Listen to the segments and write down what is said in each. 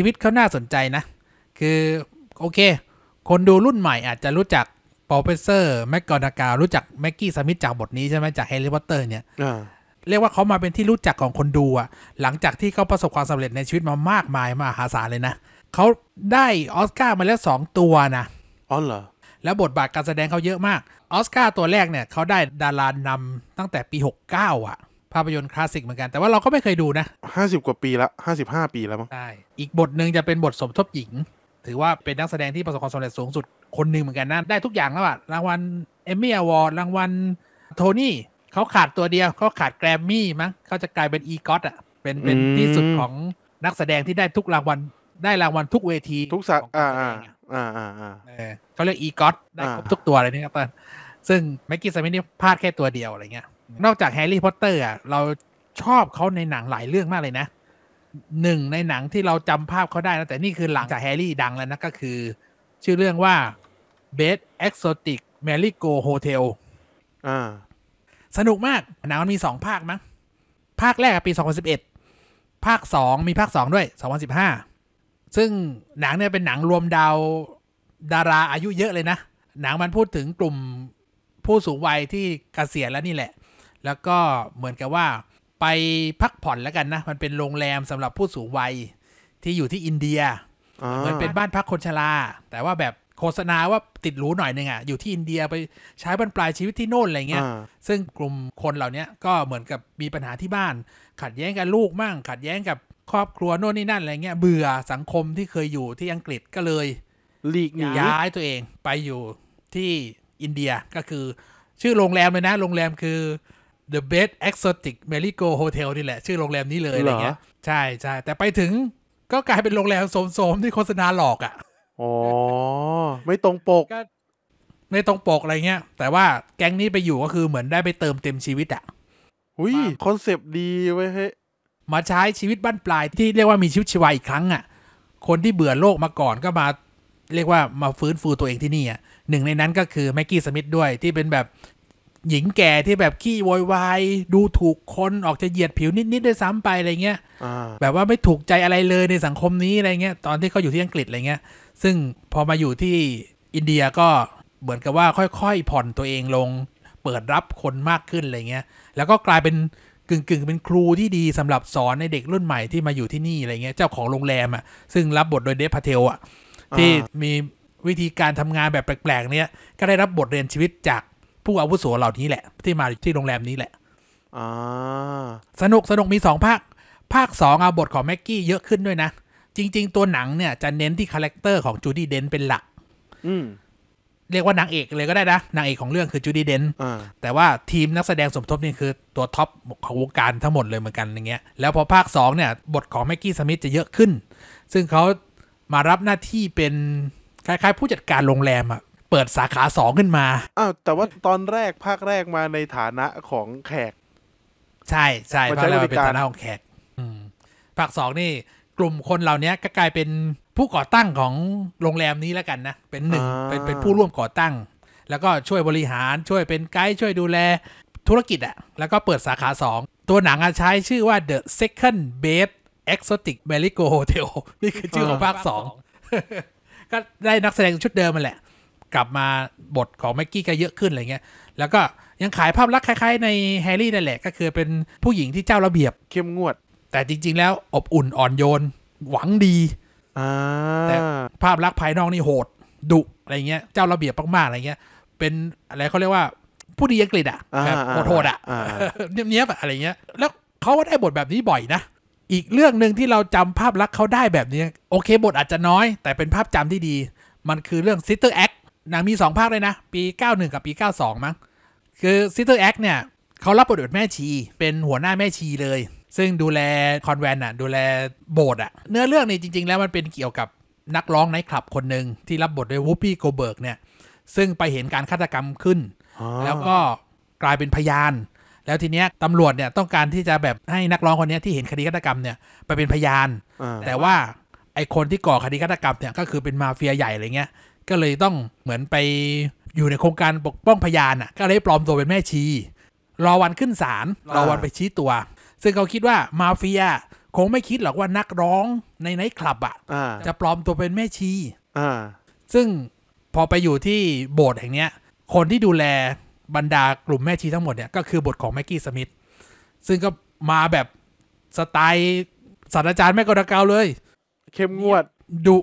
ชีวิตเขาน่าสนใจนะ คือ โอเค คนดูรุ่นใหม่อาจจะรู้จักโปรเฟสเซอร์แม็กกอนาการู้จักแม็กกี้สมิธจากบทนี้ใช่ไหมจากแฮร์รี่พอตเตอร์เนี่ยเรียกว่าเขามาเป็นที่รู้จักของคนดูอะหลังจากที่เขาประสบความสำเร็จในชีวิตมามากมายมหาศาลเลยนะเขาได้ออสการ์มาแล้วสองตัวนะอ๋อเหรอ แล้วบทบาทการแสดงเขาเยอะมากออสการ์ตัวแรกเนี่ย เขาได้ดารานํำตั้งแต่ปี 69อะ่ะภาพยนตร์คลาสสิกเหมือนกัน แต่ว่าเราก็ไม่เคยดูนะห้าสิบกว่าปีละห้าสิบห้าปีแล้วมั้งใช่อีกบทหนึ่งจะเป็นบทสมทบหญิง ถือว่าเป็นนักแสดงที่ประสบความสำเร็จสูงสุดคนหนึ่งเหมือนกันนะได้ทุกอย่างแล้วอะรางวัลเอมมี่อวอร์ดรางวัลโทนี่เขาขาดตัวเดียวเขาขาดแกรมมี่มั้งเขาจะกลายเป็นอีกอตอะเป็นเป็นที่สุดของนักแสดงที่ได้ทุกรางวัลได้รางวัลทุกเวที ทุกสาขาอ่าอ่าอ่าเขาเรียกอีกอตได้ครบทุกตัวเลยนี่ครับตอนซึ่งแม็กกี้สมิธนี่พลาดแค่ตัวเดียวอะไรเงี้ยนอกจากแฮร์รี่พอตเตอร์อ่ะเราชอบเขาในหนังหลายเรื่องมากเลยนะ หนึ่งในหนังที่เราจำภาพเขาได้นะแต่นี่คือหลังจากแฮร์รี่ดังแล้วนะ ก็คือ ชื่อเรื่องว่า b e d Exotic m a r ่ g o Hotel อ่าสนุกมากหนังมันมีสองภาคมั้งภาคแรกปี 2011 ภาคสองมีภาคสองด้วย 2015 ซึ่งหนังเนี่ยเป็นหนังรวมดาวดาราอายุเยอะเลยนะ หนังมันพูดถึงกลุ่มผู้สูงวัยที่กเกษียณแล้วนี่แหละแล้วก็เหมือนกับว่าไปพักผ่อนแล้วกันนะ มันเป็นโรงแรมสำหรับผู้สูงวัยที่อยู่ที่อินเดีย เหมือนเป็นบ้านพักคนชรา แต่ว่าแบบโฆษณาว่าติดหรูหน่อยนึงอ่ะ อยู่ที่อินเดียไปใช้บรรปลายชีวิตที่โน่นอะไรเงี้ย ซึ่งกลุ่มคนเหล่านี้ก็เหมือนกับมีปัญหาที่บ้าน ขัดแย้งกับลูกมั่ง ขัดแย้งกับครอบครัวโน่นนี่นั่นอะไรเงี้ยเบื่อสังคมที่เคยอยู่ที่อังกฤษก็เลยลีกย้ายตัวเอง ไปอยู่ที่อินเดียก็คือ ชื่อโรงแรมเลยนะโรงแรมคือ The Best Exotic m e r i g o Hotel นี่แหละ ชื่อโรงแรมนี้เลยอะไรเงี้ยใช่ใช่แต่ไปถึงก็กลายเป็นโรงแรมโสมๆ ที่โฆษณาหลอกอ่ะอ๋อ ไม่ตรงปกไม่ตรงปก อะไรเงี้ยแต่ว่าแก๊งนี้ไปอยู่ก็คือเหมือนได้ไปเติมเต็มชีวิตอ่ะอุ้ยคอนเซปต์ดีเว้เฮ้มาใช้ชีวิตบ้านปลายที่เรียกว่ามีชีวิตชีวาอีกครั้งอ่ะคนที่เบื่อโลกมาก่อนก็มาเรียกว่ามาฟื้นฟูตัวเองที่นี่อ่ะหนึ่งในนั้นก็คือแม็กกี้สมิธด้วยที่เป็นแบบหญิงแก่ที่แบบขี้วอยวายดูถูกคนออกจะเหยียดผิวนิดๆด้วยซ้ำไปอะไรเงี้ยแบบว่าไม่ถูกใจอะไรเลยในสังคมนี้อะไรเงี้ยตอนที่เขาอยู่ที่อังกฤษอะไรเงี้ยซึ่งพอมาอยู่ที่อินเดียก็เหมือนกับว่าค่อย ๆ ผ่อนตัวเองลงเปิดรับคนมากขึ้นอะไรเงี้ยแล้วก็กลายเป็นกึ่ง ๆ เป็นครูที่ดีสำหรับสอนในเด็กรุ่นใหม่ที่มาอยู่ที่นี่อะไรเงี้ยเจ้าของโรงแรมอ่ะซึ่งรับบทโดยเดฟพาเทลอ่ะที่มีวิธีการทำงานแบบแปลก ๆ เนี้ยก็ได้รับบทเรียนชีวิตจากผู้อาวุโสเหล่านี้แหละที่มาที่โรงแรมนี้แหละสนุกสนุกมีสองภาค ภาคสองเอาบทของแม็กกี้เยอะขึ้นด้วยนะ จริงๆ ตัวหนังเนี่ยจะเน้นที่คาแรคเตอร์ของจูดี้เดนเป็นหลักเรียกว่านางเอกเลยก็ได้นะนางเอกของเรื่องคือจูดี้เดนแต่ว่าทีมนักแสดงสมทบนี่คือตัวท็อป ของวงการทั้งหมดเลยเหมือนกันอย่างเงี้ยแล้วพอภาค2เนี่ย บทของแม็กกี้สมิธจะเยอะขึ้นซึ่งเขามารับหน้าที่เป็นคล้ายๆ ผู้จัดการโรงแรมอะเปิดสาขาสองขึ้นมา อ้าวแต่ว่าตอนแรกภาคแรกมาในฐานะของแขก ใช่ใช่ภาคแรกเป็นฐานะของแขกภาคสองนี่ กลุ่มคนเหล่านี้ก็กลายเป็นผู้ก่อตั้งของโรงแรมนี้แล้วกันนะ เป็นหนึ่งเป็นเป็นผู้ร่วมก่อตั้ง แล้วก็ช่วยบริหารช่วยเป็นไกด์ช่วยดูแลธุรกิจอะแล้วก็เปิดสาขาสองตัวหนังอใช้ชื่อว่า The Second Best Exotic Marigo Hotel นี่คือชื่อของภาคสองก็ได้นักแสดงชุดเดิมมาแหละกลับมาบทของแม็กกี้ก็เยอะขึ้นอะไรเงี้ย แล้วก็ยังขายภาพลักษณ์คล้าย ๆ ในแฮร์รี่นั่นแหละ ก็คือเป็นผู้หญิงที่เจ้าระเบียบเข้มงวด แต่จริง ๆ แล้วอบอุ่นอ่อนโยน หวังดีแต่ภาพลักษณ์ภายนอกนี่โหดดุอะไรเงี้ย เจ้าระเบียบมากๆอะไรเงี้ย เป็นอะไรเขาเรียกว่าผู้ดีอังกฤษอ่ะแบบโหดๆอ่ะเนี้ยบๆอะไรเงี้ย แล้วเขาก็ได้บทแบบนี้บ่อยนะ อีกเรื่องหนึ่งที่เราจำภาพลักษณ์เขาได้แบบนี้โอเคบทอาจจะน้อย แต่เป็นภาพจำที่ดี มันคือเรื่อง Sister a หนังมี 2 ภาค เลยนะ ปี 91 กับปี 92มั้งคือสเตอร์แอคเนี่ย เขารับบทเป็นแม่ชี เป็นหัวหน้าแม่ชีเลย ซึ่งดูแลคอนแวนต์อ่ะดูแลโบสถ์อ่ะ เนื้อเรื่องนี่จริงๆ แล้วมันเป็นเกี่ยวกับนักร้องไนท์คลับคนหนึ่งที่รับบทโดยวูปปี้โกเบิร์กเนี่ยซึ่งไปเห็นการฆาตกรรมขึ้น แล้วก็กลายเป็นพยาน แล้วทีเนี้ยตำรวจเนี่ยต้องการที่จะแบบให้นักร้องคนนี้ที่เห็นคดีฆาตกรรมเนี่ยไปเป็นพยาน แต่ว่าไอคนที่ก่อคดีฆาตกรรมเนี่ยก็คือเป็นมาเฟียใหญ่อะไรเงี้ยก็เลยต้องเหมือนไปอยู่ในโครงการปกป้องพยานอ่ะ ก็เลยปลอมตัวเป็นแม่ชีรอวันขึ้นศาลรอวันไปชี้ตัว ซึ่งเขาคิดว่ามาเฟีย คงไม่คิดหรอกว่านักร้องในไนท์คลับอ่ะจะปลอมตัวเป็นแม่ชีซึ่งพอไปอยู่ที่โบสถ์แห่งเนี้ย คนที่ดูแลบรรดากลุ่มแม่ชีทั้งหมดเนี่ยก็คือบทของแม็กกี้สมิธซึ่งก็มาแบบสไตล์ศาสตราจารย์แม่กอดเกาเลย เข้มงวดดุ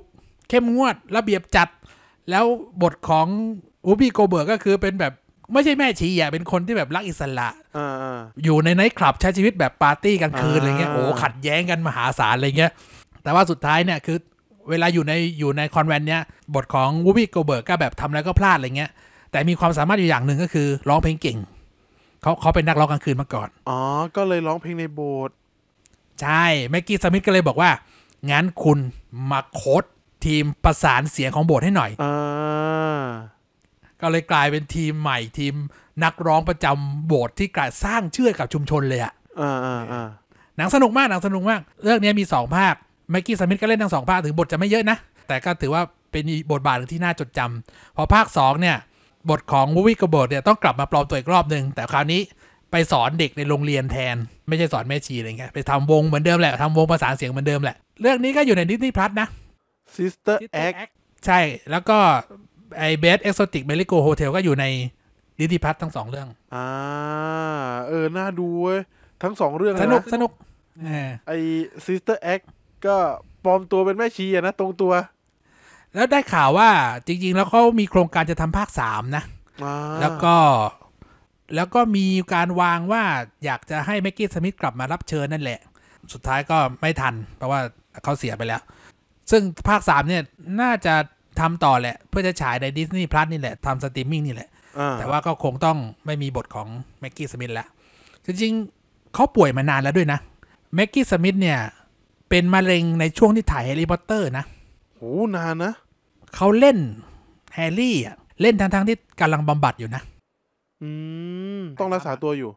เข้มงวด ระเบียบจัดแล้วบทของอูบี้โกเบิร์กก็คือเป็นแบบไม่ใช่แม่ชีอ่ะเป็นคนที่แบบรักอิสระอยู่ในไนท์คลับ ใช้ชีวิตแบบปาร์ตี้กลางคืนอะไรเงี้ยโอ้ขัดแย้งกัน มหาศาลอะไรเงี้ยแต่ว่าสุดท้ายเนี่ยคือเวลาอยู่ในอยู่ในคอนแวนเนี้ยบทของวูบี้โกเบิร์กก็แบบทำอะไรก็พลาดอะไรเงี้ยแต่มีความสามารถอยู่อย่างหนึ่งก็คือร้องเพลงเก่งเขาเขาเป็นนักร้องกลางคืนมาก่อนอ๋อก็เลยร้องเพลงในโบสถ์ใช่แม็กกี้สมิธก็เลยบอกว่างั้นคุณมาโค้ดทีม ประสานเสียงของโบสถ์ให้หน่อยอก็เลยกลายเป็นทีมใหม่ทีมนักร้องประจำโบสถ์ที่กลายสร้างเชื่อกับชุมชนเลยอะหนังสนุกมากหนังสนุกมาก เรื่องนี้มีสองภาคไมกี้สมิธก็เล่นทั้งสองภาคถึงบทจะไม่เยอะนะ แต่ก็ถือว่าเป็นบทบาทที่น่าจดจำ พอภาคสองเนี่ย บทของวูวี่กับบท เนี่ยต้องกลับมาปลอมตัวอีกรอบหนึ่งแต่คราวนี้ไปสอนเด็กในโรงเรียนแทนไม่ใช่สอนแม่ชีอะไรเงี้ยไปทำวงเหมือนเดิมแหละทำวงประสานเสียงเหมือนเดิมแหละ เรื่องนี้ก็อยู่ในดิสนีย์พลัสนะ Sister Act ใช่ แล้วก็ไอเบสเอ็กโซติกเบลิโกโฮเทลก็อยู่ในดิติพัททั้งสองเรื่องอ่าเออน่าดูเว้ยทั้งสองเรื่องสนุก สนุกไอซิสเตอร์แอคก็ปลอมตัวเป็นแม่ชีอะนะ ตรงตัว แล้วได้ข่าวว่าจริง ๆ แล้วเขามีโครงการจะทำภาคสามนะแล้วก็ แล้วก็มีการวางว่าอยากจะให้แม็กกี้สมิธกลับมารับเชิญนั่นแหละ สุดท้ายก็ไม่ทัน เพราะว่าเขาเสียไปแล้วซึ่ง ภาคสามเนี่ยน่าจะทำต่อแหละ เพื่อจะฉายในดิสนีย์พลัสนี่แหละทำสตรีมมิ่งนี่แหละ แต่ว่าก็คงต้องไม่มีบทของแม็กกี้สมิธแล้ว จริง ๆเขาป่วยมานานแล้วด้วยนะแม็กกี้สมิธเนี่ย เป็นมะเร็งในช่วงที่ถ่ายแฮร์รี่พอตเตอร์นะโอ้นานนะเขาเล่นแฮร์รี่อ่ะ เล่นทั้งทั้งที่กำลังบำบัดอยู่นะ อืม ต้องรักษาตัวอยู่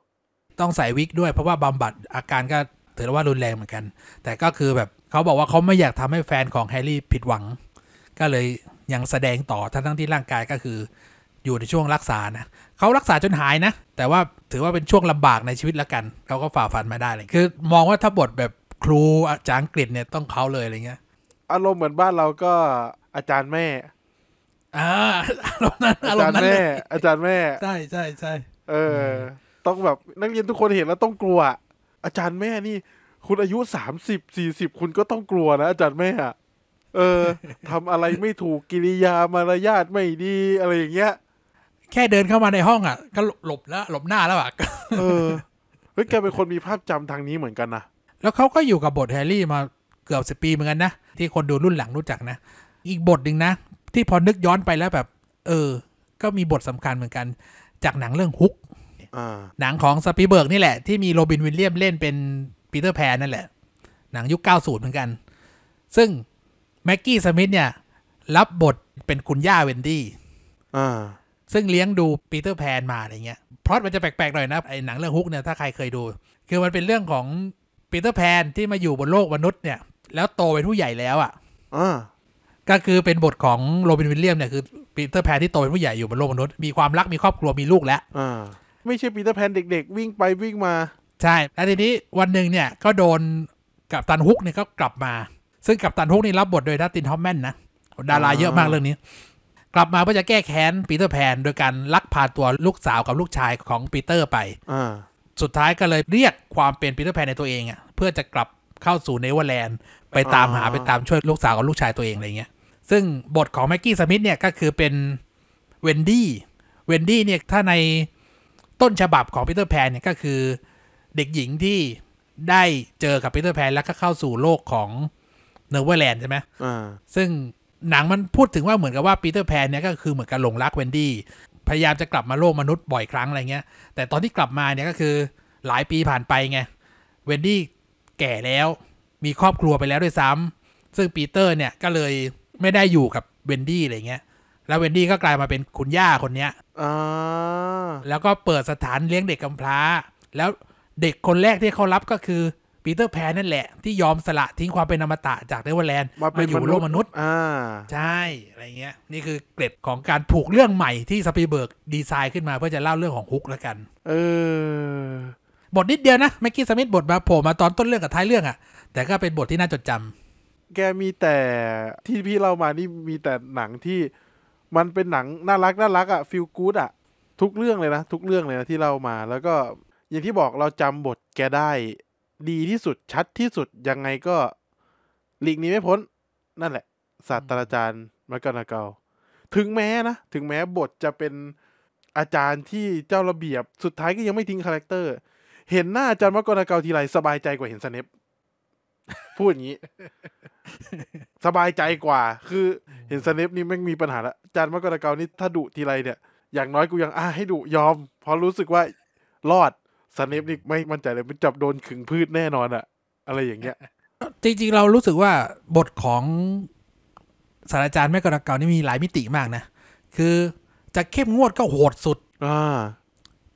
ต้องใส่วิกด้วย เพราะว่าบำบัดอาการก็ถือว่ารุนแรงเหมือนกัน แต่ก็คือแบบเขาบอกว่าเขาไม่อยากทำให้แฟนของแฮร์รี่ผิดหวัง ก็เลยยังแสดงต่อทั้งทั้งที่ร่างกายก็คือ อยู่ในช่วงรักษานะ เขารักษาจนหายนะ แต่ว่าถือว่าเป็นช่วงลำบากในชีวิตแล้วกันเขาก็ฝ่าฟันมาได้เลย คือ มองว่าถ้าบทแบบครูอาจารย์กฤษเนี่ยต้องเขาเลยอะไรเงี้ยอารมณ์เหมือนบ้านเราก็อาจารย์แม่อารมณ์นั้นอาจารย์แม่ อาจารย์แม่ใช่ใช่ใช่เออต้องแบบนักเรียนทุกคนเห็นแล้วต้องกลัว อาจารย์แม่นี่คุณอายุสามสิบสี่สิบคุณก็ต้องกลัวนะอาจารย์แม่อะ เออ ทำอะไรไม่ถูกกิริยามารยาทไม่ดีอะไรอย่างเงี้ย แค่เดินเข้ามาในห้องอ่ะ ก็หลบแล้วหลบหน้าแล้วอ่ะ เออ เฮ้ย แกเป็นคนมีภาพจำทางนี้เหมือนกันนะ แล้วเขาก็อยู่กับบทแฮร์รี่มาเกือบสิปีเหมือนกันนะ ที่คนดูรุ่นหลังรู้จักนะ อีกบทหนึ่งนะ ที่พอนึกย้อนไปแล้วแบบ เออ ก็มีบทสำคัญเหมือนกัน จากหนังเรื่องฮุกหนังของสปีเบิร์กนี่แหละที่มีโรบินวิลเลียมเล่นเป็นปีเตอร์แพนนั่นแหละ หนังยุค 90 เหมือนกัน ซึ่ง แม็กกี้ สมิธ เนี่ย รับบทเป็นคุณย่าเวนดี้ซึ่งเลี้ยงดูปีเตอร์แพนมาอะไรเงี้ยเพราะมันจะแปลกๆ หน่อยนะ ไอ้หนังเรื่องฮุกเนี่ย ถ้าใครเคยดู คือมันเป็นเรื่องของปีเตอร์แพนที่มาอยู่บนโลกมนุษย์เนี่ย แล้วโตเป็นผู้ใหญ่แล้วอ่ะก็คือเป็นบทของโรบินวิลเลียมเนี่ย คือปีเตอร์แพนที่โตเป็นผู้ใหญ่อยู่บนโลกมนุษย์ มีความรัก มีครอบครัว มีลูกแล้วไม่ใช่ปีเตอร์แพนเด็ก ๆ วิ่งไปวิ่งมาใช่ แล้วทีนี้วันหนึ่งเนี่ย ก็โดนกับตันฮุกเนี่ยก็กลับมา ซึ่งกับตันฮุกนี่รับบทโดยดัตตินทอมแมนนะดาราเยอะมากเรื่องนี้ กลับมาเพื่อจะแก้แค้นปีเตอร์แพนโดยการลักพาตัวลูกสาวกับลูกชายของปีเตอร์ไป สุดท้ายก็เลยเรียกความเป็นปีเตอร์แพนในตัวเองอะ่ะเพื่อจะกลับเข้าสู่เนเวอร์แลนด์ ไปตามหาไปตามช่วยลูกสาวกับลูกชายตัวเองอะไรเงี้ย ซึ่งบทของแม็กกี้สมิธเนี่ยก็คือเป็นเวนดี้ เวนดี้เนี่ยถ้าในต้นฉบับของปีเตอร์แพนเนี่ยก็คือเด็กหญิงที่ได้เจอกับปีเตอร์แพนแล้วก็เข้าสู่โลกของเนเวอร์แลนด์ใช่ไหม ซึ่งหนังมันพูดถึงว่าเหมือนกับว่าปีเตอร์แพนเนี่ย ก็คือเหมือนกับหลงรักเวนดี้ พยายามจะกลับมาโลกมนุษย์บ่อยครั้งอะไรเงี้ย แต่ตอนที่กลับมาเนี่ยก็คือหลายปีผ่านไปไง เวนดี้แก่แล้ว มีครอบครัวไปแล้วด้วยซ้ำซึ่งปีเตอร์เนี่ยก็เลยไม่ได้อยู่กับเวนดี้อะไรเงี้ย แล้วเวนดี้ก็กลายมาเป็นคุณย่าคนเนี้ยแล้วก็เปิดสถานเลี้ยงเด็กกำพร้า แล้วเด็กคนแรกที่เขารับก็คือปีเตอร์แพนนั่นแหละที่ยอมสละทิ้งความเป็นอมตะจากเดวแลนด์มาอยู่โลกมนุษย์ใช่อะไรเงี้ย นี่คือเกร็ดของการผูกเรื่องใหม่ที่สปีเบิร์กดีไซน์ขึ้นมา เพื่อจะเล่าเรื่องของฮุกแล้วกัน เออ บทนิดเดียวนะแม็กกี้สมิธบทมาโผล่มาตอนต้นเรื่องกับท้ายเรื่องอะ่ะ แต่ก็เป็นบทที่น่าจดจำ แกมีแต่ที่พี่เรามานี่มีแต่หนังที่มันเป็นหนังน่ารักน่ารักอะ่ะฟิลกู๊ดอ่ะทุกเรื่องเลยนะทุกเรื่องเลยนะที่เล่ามาแล้วก็อย่างที่บอกเราจำบทแกได้ ดีที่สุดชัดที่สุด ยังไงก็ หลีกนี้ไม่พ้น นั่นแหละ ศาสตราจารย์มากนาเกาถึงแม้นะถึงแม้บทจะเป็นอาจารย์ที่เจ้าระเบียบ สุดท้ายก็ยังไม่ทิ้งคาแรคเตอร์ เห็นหน้าอาจารย์มากนาเกาทีไรสบายใจกว่าเห็นสเนปพูดอย่างนี้ สบายใจกว่า คือเห็นสเนปนี่ไม่มีปัญหาละอาจารย์มากนาเกานี่ถ้าดุทีไรเนี่ย อย่างน้อยกูยังอ่าให้ดุยอมเพราะรู้สึกว่ารอดสเนปนี่ไม่มั่นใจเลยมันจับโดนขึงพืชแน่นอนอะอะไรอย่างเงี้ยจริงๆเรารู้สึกว่าบทของศาสตราจารย์แม่กระเกานี่มีหลายมิติมากนะ คือจะเข้มงวดก็โหดสุดอ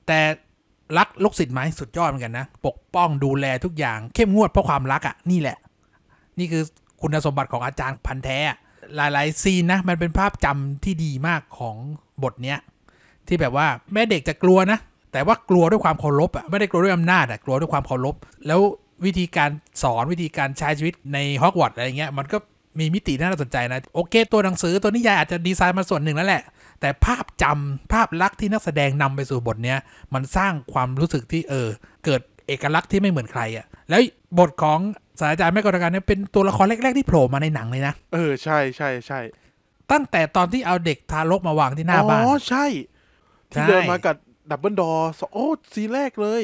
แต่รักลูกศิษย์ไหมสุดยอดเหมือนกันนะ ปกป้องดูแลทุกอย่างเข้มงวดเพราะความรักอะ่ะนี่แหละ นี่คือคุณสมบัติของอาจารย์พันแท้ หลาย ๆซีนนะมันเป็นภาพจำที่ดีมากของบทเนี้ยที่แบบว่าแม่เด็กจะกลัวนะแต่ว่ากลัวด้วยความเคารพอ่ะไม่ได้กลัวด้วยอำนาจอ่ะกลัวด้วยความเคารพแล้ววิธีการสอนวิธีการใช้ชีวิตในฮอกวอตส์อะไรเงี้ย มันก็มีมิติน่าสนใจนะ โอเค ตัวหนังสือตัวนิยาย อาจจะดีไซน์มาส่วนหนึ่งแล้วแหละ แต่ภาพจำภาพลักษณ์ที่นักแสดงนำไปสู่บทเนี้ยมันสร้างความรู้สึกที่เออ เกิดเอกลักษณ์ที่ไม่เหมือนใครอะ่ะแล้วบทของสายจารย์แม่กรการเนี่ยเป็นตัวละครแรกๆ ที่โผล่มาในหนังเลยนะเออใช่ใช่ใช่ตั้งแต่ตอนที่เอาเด็กทารกมาวางที่หน้าบ้านอ๋อใช่ที่เดินมากับดับเบิลดอโอ้ซีแรกเลย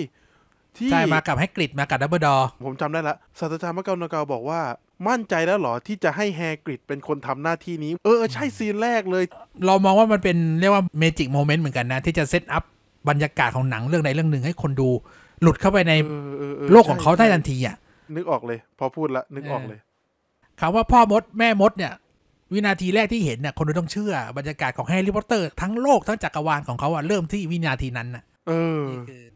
ที่ใช่ มากับให้กริดมากับดับเบิลดอผมจำได้ละศาสตราจารย์มะเกลนากาบอกว่ามั่นใจแล้วหรอ ที่จะให้แฮกริดเป็นคนทำหน้าที่นี้เออใช่ ซีนแรกเลย เรามองว่ามันเป็นเรียกว่าเมจิกโมเมนต์เหมือนกันนะ ที่จะเซตอัพบรรยากาศของหนังเรื่องใดเรื่องหนึ่งให้คนดู หลุดเข้าไปในโลกของเขาได้ทันทีอ่ะนึกออกเลย พอพูดละนึกออกเลยคำว่าพ่อมดแม่มดเนี่ยวินาทีแรกที่เห็นเนี่ยคนดูต้องเชื่อบรรยากาศของแฮร์รี่พอตเตอร์ทั้งโลก ทั้งจักรวาลของเขาอะเริ่มที่วินาทีนั้นอะเออ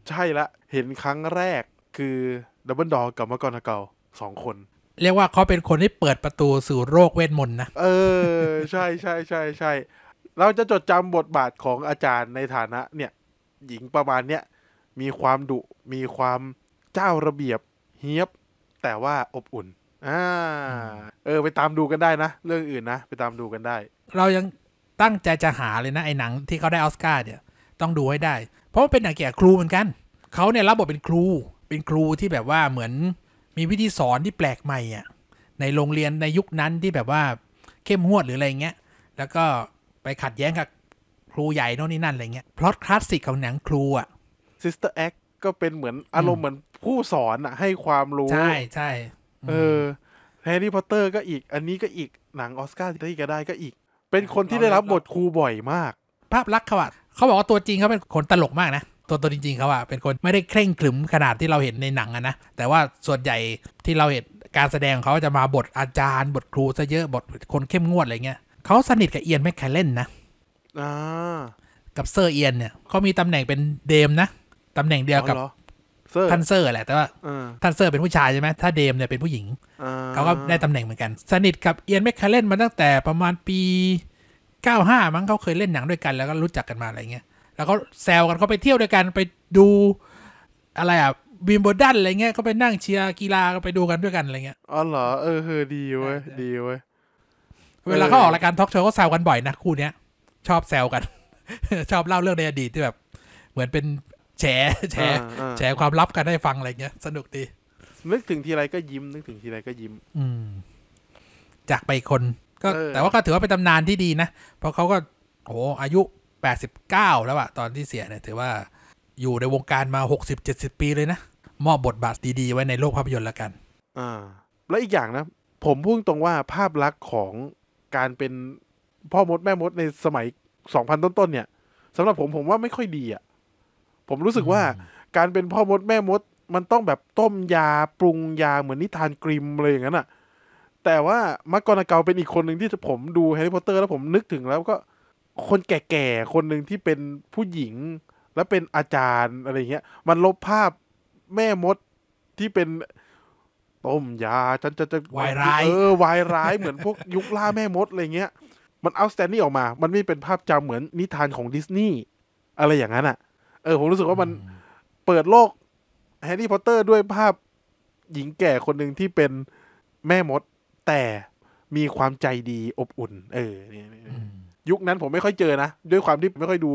ใช่ละเห็นครั้งแรกคือดับเบิลดอกับมากรนาเกลสองคน เรียกว่าเขาเป็นคนที่เปิดประตูสู่โรคเวทมนต์นะ เออ ใช่ใช่ใช่ใช่เราจะจดจำบทบาทของอาจารย์ในฐานะเนี่ยหญิงประมาณเนี้ยมีความดุมีความเจ้าระเบียบเฮียบแต่ว่าอบอุ่นอ่าเออไปตามดูกันได้นะ เรื่องอื่นนะไปตามดูกันได้ เรายังตั้งใจจะหาเลยนะไอ้หนังที่เขาได้ออสการ์เนี่ยต้องดูให้ได้ เพราะมันเป็นหนังเกี่ยวกับครูเหมือนกันเขาเนี่ยรับบทเป็นครู เป็นครูที่แบบว่าเหมือนมีวิธีสอนที่แปลกใหม่อ่ะในโรงเรียนในยุคนั้นที่แบบว่าเข้มงวดหรืออะไรเงี้ย แล้วก็ไปขัดแย้งกับครูใหญ่โน่นนี่นั่นอะไรเงี้ยพล็อตคลาสสิกของหนังครูอะ่ะ Sister Act ก็เป็นเหมือนอารมณ์เหมือนผู้สอนอ่ะให้ความรู้ใช่ใช่เออแฮร์รี่พอตเตอร์ก็อีก อันนี้ก็อีก หนังออสการ์ที่ก็ได้ก็อีก เป็นคนที่ได้รับบทครูบ่อยมาก ภาพลักษณ์เขาอะเขาบอกว่าตัวจริงเขาเป็นคนตลกมากนะ ตัวตวจริงๆเขาอะเป็นคนไม่ได้เคร่งขรึมขนาดที่เราเห็นในหนังอะนะ แต่ว่าส่วนใหญ่ที่เราเห็นการแสดงเขาจะมาบทอาจารย์ บทครูซะเยอะบทคนเข้มงวดอะไรเงี้ย เขาสนิทกับเอียนแมคแคลเลนนะกับเซอร์เอียนเนี่ย เขามีตำแหน่งเป็นเดมนะตำแหน่งเดียวกับเซอร์ทันเซอร์แหละแต่ว่าทันเซอร์เป็นผู้ชายใช่ไหมถ้าเดมเนี่ยเป็นผู้หญิงเขาก็ได้ตำแหน่งเหมือนกันสนิทกับเอียนแมคคาเรนมาตั้งแต่ประมาณปี 95 มั้งเขาเคยเล่นหนังด้วยกันแล้วก็รู้จักกันมาอะไรเงี้ยแล้วก็แซวกันเขาไปเที่ยวด้วยกันไปดูอะไรอ่ะบิมโบดันอะไรเงี้ยเขาไปนั่งเชียร์กีฬาก็ไปดูกันด้วยกันอะไรเงี้ยอ๋อเหรอเออเออดีเว้ยดี เว้ยเวลาเขาออกรายการทอล์กโชว์ก็แซวกันบ่อยนะ คู่เนี้ยชอบแซวกัน ชอบเล่าเรื่องในอดีตที่แบบเหมือนเป็นแฉแฉแฉความลับกันให้ฟังอะไรเงี้ย สนุกดี นึกถึงทีไรก็ยิ้ม นึกถึงทีไรก็ยิ้ม อืมจากไปคน ก็แต่ว่าก็ถือว่าเป็นตำนานที่ดีนะ เพราะเขาก็โอ้อายุแปดสิบเก้าแล้วอะตอนที่เสียเนี่ย ถือว่าอยู่ในวงการมาหกสิบเจ็ดสิบปีเลยนะมอบบทบาทดี ๆ ไว้ในโลกภาพยนตร์แล้วกันอ่าแล้วอีกอย่างนะ ผมพูดตรงว่าภาพลักษณ์ของการเป็น พ่อมดแม่มดในสมัยสองพันต้นๆเนี่ยสำหรับผมผมว่าไม่ค่อยดีอะผมรู้สึกว่าการเป็นพ่อมดแม่มด มันต้องแบบต้มยาปรุงยาเหมือนนิทานกริมอะไรอย่างนั้นอ่ะ แต่ว่ามักกรนาเกาเป็นอีกคนหนึ่งที่ผมดูแฮร์รี่พอตเตอร์แล้วผมนึกถึง แล้วก็ คนแก่ๆคนหนึ่งที่เป็นผู้หญิงและเป็นอาจารย์อะไรเงี้ย มันลบภาพแม่มดที่เป็น ต้มยาฉันจะจะวายร้ายเออวายร้ายเหมือนพวกยุคล่าแม่มดอะไรเงี้ยมันเอาสแตนนี่ออกมา มันไม่เป็นภาพจำเหมือนนิทานของดิสนีย์อะไรอย่างนั้นอ่ะเออผมรู้สึกว่ามันเปิดโลกแฮร์รี่พอตเตอร์ ด้วยภาพหญิงแก่คนหนึ่งที่เป็นแม่มดแต่มีความใจดีอบอุ่น เออนี่ยยุคนั้นผมไม่ค่อยเจอนะ ด้วยความที่ไม่ค่อยดู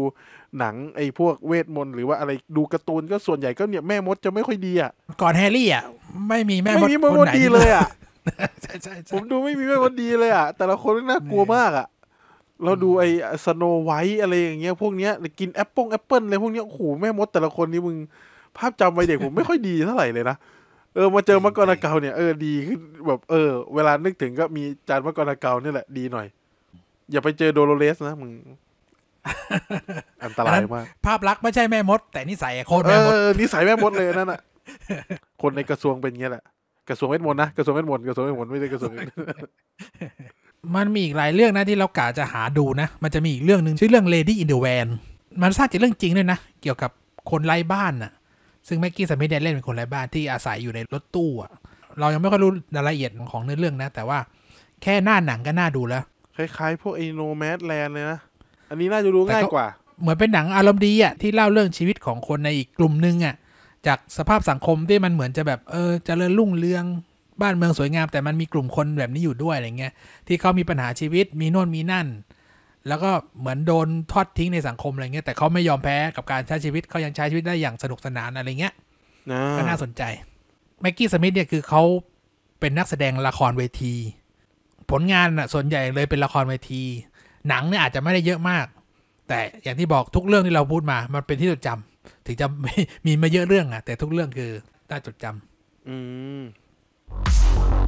หนังไอ้พวกเวทมนต์หรือว่าอะไรดูการ์ตูนก็ส่วนใหญ่ก็เนี่ยแม่มดจะไม่ค่อยดีอ่ะก่อนแฮร์รี่อ่ะไม่มีแม่มดไม่มีแม่มดดีเลยอ่ะผมดูไม่มีแม่มดดีเลยอ่ะ แต่ละคนน่ากลัวมากอ่ะเราดูไอ้สโนไวท์อะไรอย่างเงี้ยพวกเนี้ย กินแอปเปิ้ลแอปเปิ้ลอะไรพวกเนี้ยโอ้โหแม่มดแต่ละคนนี่มึงภาพจำวัยเด็กผมไม่ค่อยดีเท่าไหร่เลยนะ เออมาเจอมะกอรนาเกาเนี่ยเออดีขึ้นแบบเออ เวลานึกถึงก็มีจานมะกอรนาเกาเนี่ยแหละดีหน่อย อย่าไปเจอโดโลเรสนะมึงอันตรายมาก ภาพลักษณ์ไม่ใช่แม่มด แต่นิสัยโคตรแม่มดนิสัยแม่มดเลยนั่นน่ะ คนในกระทรวงเป็นเงี้ยแหละกระทรวงเวทมนต์นะกระทรวงเวทมนต์กระทรวงเวทมนต์ไม่ใช่กระทรวงมันมีอีกหลายเรื่องนะที่เรากะจะหาดูนะ มันจะมีอีกเรื่องหนึ่งชื่อเรื่อง Lady in the Van มันสร้างจากเรื่องจริงด้วยนะ เกี่ยวกับคนไร้บ้านน่ะซึ่งแม็กกี้สมิธเล่น เป็นคนไร้บ้านที่อาศัยอยู่ในรถตู้อ่ะเรายังไม่ค่อยรู้รายละเอียดของเนื้อเรื่องนะ แต่ว่าแค่หน้าหนังก็น่าดูแล้ว คล้ายๆ พวกไอโนแมสแลนเลยนะ อันนี้น่าจะรู้ง่ายกว่า เหมือนเป็นหนังอารมณ์ดีอ่ะที่เล่าเรื่องชีวิตของคนในอีกกลุ่มนึงอ่ะจากสภาพสังคมที่มันเหมือนจะแบบ เออจเจริญรุ่งเรืองบ้านเมืองสวยงามแต่มันมีกลุ่มคนแบบนี้อยู่ด้วยอะไรเงี้ยที่เขามีปัญหาชีวิตมีโน่นมีนั่น แล้วก็เหมือนโดนทอดทิ้งในสังคมอะไรเงี้ยแต่เขาไม่ยอมแพ้กับการใช้ชีวิตเขายังใช้ชีวิตได้อย่างสนุกสนานอะไรเงี้ยก็น่าสนใจแม็กกี้สมิธเนี่ยคือเขาเป็นนักแสดงละครเวที ผลงานอ่ะส่วนใหญ่เลยเป็นละครเวที หนังเนี่ยอาจจะไม่ได้เยอะมาก แต่อย่างที่บอกทุกเรื่องที่เราพูดมา มันเป็นที่จดจำ ถึงจะมีมาเยอะเรื่องอ่ะ แต่ทุกเรื่องคือได้จดจำ อืม Thank you.